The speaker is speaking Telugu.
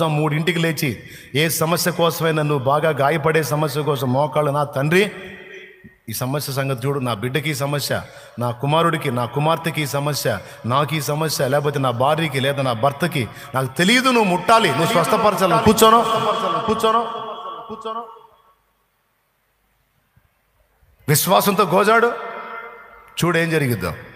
తెల్లవారుజాం మూడింటికి లేచి ఏ సమస్య కోసమైనా నువ్వు బాగా గాయపడే సమస్య కోసం మోకాళ్ళు నా తండ్రి ఈ సమస్య సంగతి చూడు నా బిడ్డకి ఈ సమస్య నా కుమారుడికి నా కుమార్తెకి ఈ సమస్య నాకు ఈ సమస్య లేకపోతే నా భార్యకి లేదా నా భర్తకి నాకు తెలియదు నువ్వు ముట్టాలి నువ్వు స్వస్థపరచాలి కూర్చోను కూర్చోను కూర్చోను విశ్వాసంతో గోజాడు చూడు ఏం జరిగిద్దాం